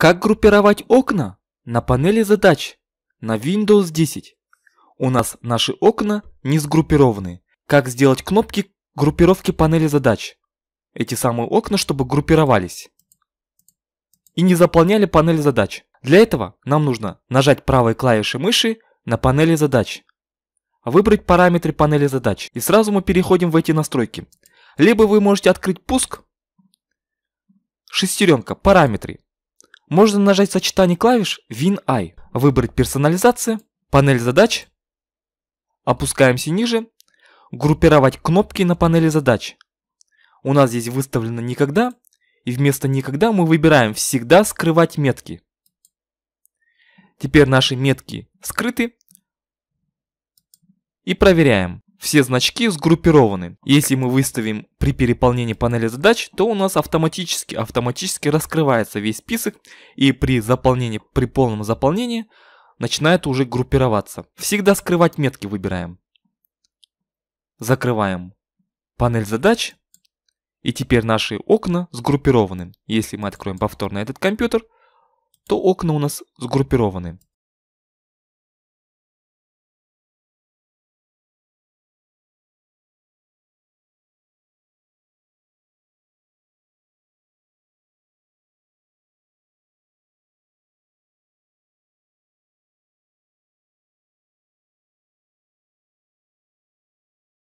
Как группировать окна? На панели задач на Windows 10. У нас наши окна не сгруппированы. Как сделать кнопки группировки панели задач? Эти самые окна, чтобы группировались. И не заполняли панель задач. Для этого нам нужно нажать правой клавишей мыши на панели задач. Выбрать параметры панели задач. И сразу мы переходим в эти настройки. Либо вы можете открыть пуск. Шестеренка, параметры можно нажать сочетание клавиш WinI, выбрать персонализация, панель задач, опускаемся ниже, группировать кнопки на панели задач. У нас здесь выставлено «Никогда», и вместо «Никогда» мы выбираем «Всегда скрывать метки». Теперь наши метки скрыты. И проверяем все значки сгруппированы. Если мы выставим при переполнении панели задач, то у нас автоматически, автоматически раскрывается весь список и при заполнении, при полном заполнении начинает уже группироваться. Всегда скрывать метки выбираем. Закрываем панель задач. И теперь наши окна сгруппированы. Если мы откроем повторно этот компьютер, то окна у нас сгруппированы.